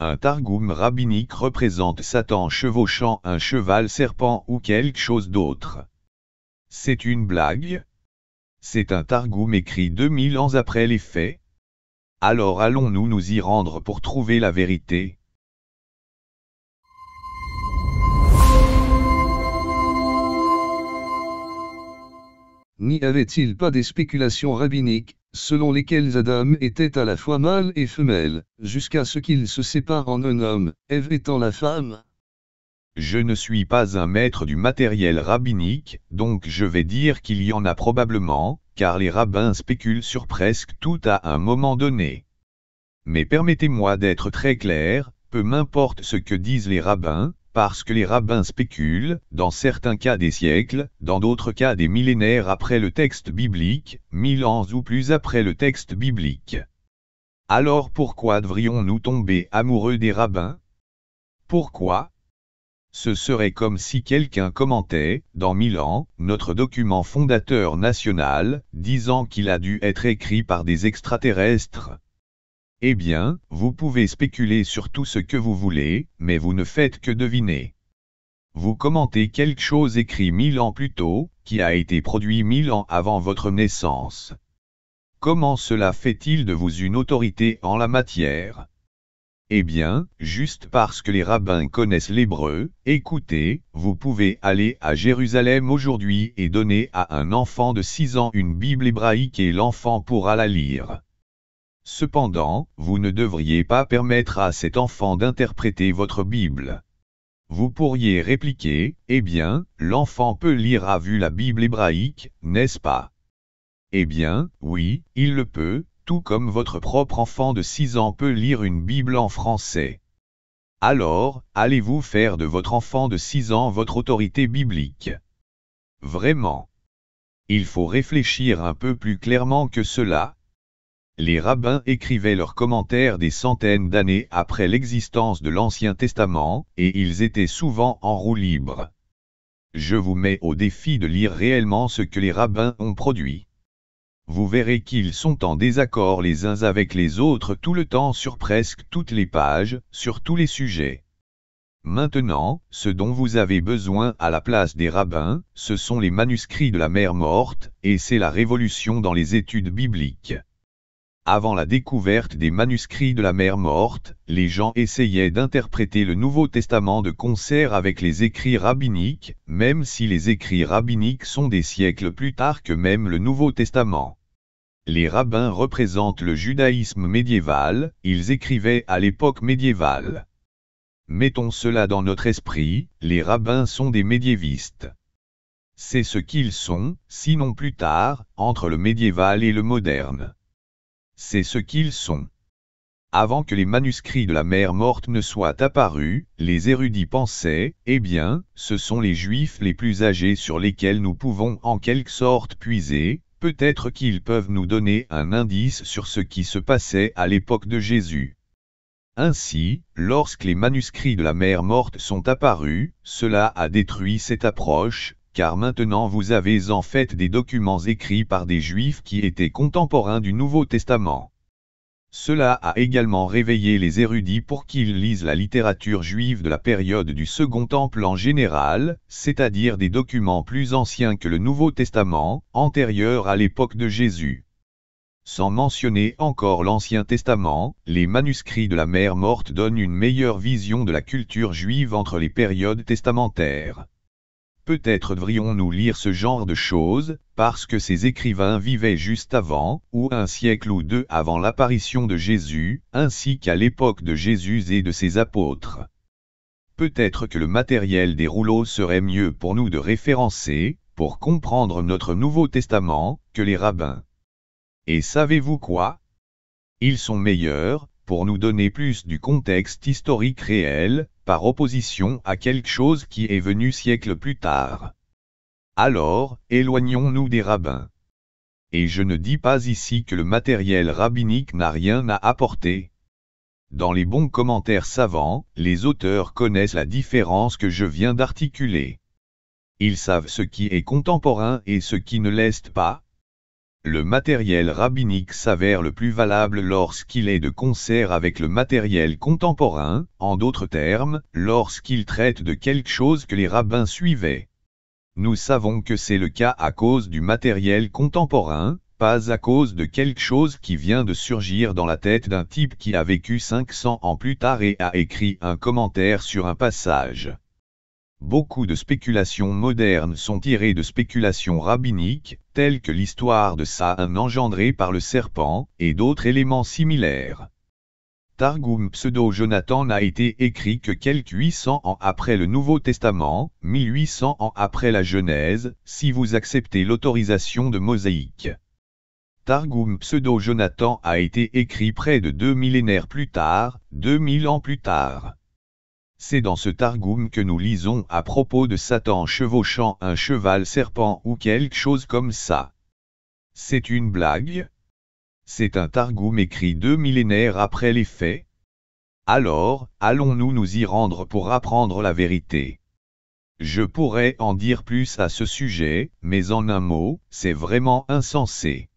Un targoum rabbinique représente Satan chevauchant un cheval serpent ou quelque chose d'autre. C'est une blague C'est un targoum écrit 2000 ans après les faits Alors allons-nous nous y rendre pour trouver la vérité N'y avait-il pas des spéculations rabbiniques, selon lesquelles Adam était à la fois mâle et femelle, jusqu'à ce qu'il se sépare en un homme, Ève étant la femme Je ne suis pas un maître du matériel rabbinique, donc je vais dire qu'il y en a probablement, car les rabbins spéculent sur presque tout à un moment donné. Mais permettez-moi d'être très clair, peu m'importe ce que disent les rabbins, parce que les rabbins spéculent, dans certains cas des siècles, dans d'autres cas des millénaires après le texte biblique, mille ans ou plus après le texte biblique. Alors pourquoi devrions-nous tomber amoureux des rabbins Pourquoi Ce serait comme si quelqu'un commentait, dans mille ans, notre document fondateur national, disant qu'il a dû être écrit par des extraterrestres. Eh bien, vous pouvez spéculer sur tout ce que vous voulez, mais vous ne faites que deviner. Vous commentez quelque chose écrit mille ans plus tôt, qui a été produit mille ans avant votre naissance. Comment cela fait-il de vous une autorité en la matière eh bien, juste parce que les rabbins connaissent l'hébreu, écoutez, vous pouvez aller à Jérusalem aujourd'hui et donner à un enfant de 6 ans une Bible hébraïque et l'enfant pourra la lire. Cependant, vous ne devriez pas permettre à cet enfant d'interpréter votre Bible. Vous pourriez répliquer, Eh bien, l'enfant peut lire à vue la Bible hébraïque, n'est-ce pas Eh bien, oui, il le peut, tout comme votre propre enfant de 6 ans peut lire une Bible en français. Alors, allez-vous faire de votre enfant de 6 ans votre autorité biblique Vraiment. Il faut réfléchir un peu plus clairement que cela, les rabbins écrivaient leurs commentaires des centaines d'années après l'existence de l'Ancien Testament, et ils étaient souvent en roue libre. Je vous mets au défi de lire réellement ce que les rabbins ont produit. Vous verrez qu'ils sont en désaccord les uns avec les autres tout le temps sur presque toutes les pages, sur tous les sujets. Maintenant, ce dont vous avez besoin à la place des rabbins, ce sont les manuscrits de la mer morte, et c'est la révolution dans les études bibliques. Avant la découverte des manuscrits de la mer morte, les gens essayaient d'interpréter le Nouveau Testament de concert avec les écrits rabbiniques, même si les écrits rabbiniques sont des siècles plus tard que même le Nouveau Testament. Les rabbins représentent le judaïsme médiéval, ils écrivaient à l'époque médiévale. Mettons cela dans notre esprit, les rabbins sont des médiévistes. C'est ce qu'ils sont, sinon plus tard, entre le médiéval et le moderne c'est ce qu'ils sont. Avant que les manuscrits de la Mer morte ne soient apparus, les érudits pensaient, eh bien, ce sont les juifs les plus âgés sur lesquels nous pouvons en quelque sorte puiser, peut-être qu'ils peuvent nous donner un indice sur ce qui se passait à l'époque de Jésus. Ainsi, lorsque les manuscrits de la Mer morte sont apparus, cela a détruit cette approche, car maintenant vous avez en fait des documents écrits par des juifs qui étaient contemporains du Nouveau Testament. Cela a également réveillé les érudits pour qu'ils lisent la littérature juive de la période du Second Temple en général, c'est-à-dire des documents plus anciens que le Nouveau Testament, antérieurs à l'époque de Jésus. Sans mentionner encore l'Ancien Testament, les manuscrits de la Mère Morte donnent une meilleure vision de la culture juive entre les périodes testamentaires. Peut-être devrions-nous lire ce genre de choses, parce que ces écrivains vivaient juste avant, ou un siècle ou deux avant l'apparition de Jésus, ainsi qu'à l'époque de Jésus et de ses apôtres. Peut-être que le matériel des rouleaux serait mieux pour nous de référencer, pour comprendre notre Nouveau Testament, que les rabbins. Et savez-vous quoi Ils sont meilleurs, pour nous donner plus du contexte historique réel, par opposition à quelque chose qui est venu siècle plus tard. Alors, éloignons-nous des rabbins. Et je ne dis pas ici que le matériel rabbinique n'a rien à apporter. Dans les bons commentaires savants, les auteurs connaissent la différence que je viens d'articuler. Ils savent ce qui est contemporain et ce qui ne l'est pas, le matériel rabbinique s'avère le plus valable lorsqu'il est de concert avec le matériel contemporain, en d'autres termes, lorsqu'il traite de quelque chose que les rabbins suivaient. Nous savons que c'est le cas à cause du matériel contemporain, pas à cause de quelque chose qui vient de surgir dans la tête d'un type qui a vécu 500 ans plus tard et a écrit un commentaire sur un passage. Beaucoup de spéculations modernes sont tirées de spéculations rabbiniques, telles que l'histoire de Saan engendrée par le serpent, et d'autres éléments similaires. Targum pseudo-Jonathan n'a été écrit que quelques 800 ans après le Nouveau Testament, 1800 ans après la Genèse, si vous acceptez l'autorisation de Mosaïque. Targum pseudo-Jonathan a été écrit près de deux millénaires plus tard, 2000 ans plus tard c'est dans ce Targum que nous lisons à propos de Satan chevauchant un cheval serpent ou quelque chose comme ça. C'est une blague C'est un Targum écrit deux millénaires après les faits Alors, allons-nous nous y rendre pour apprendre la vérité Je pourrais en dire plus à ce sujet, mais en un mot, c'est vraiment insensé.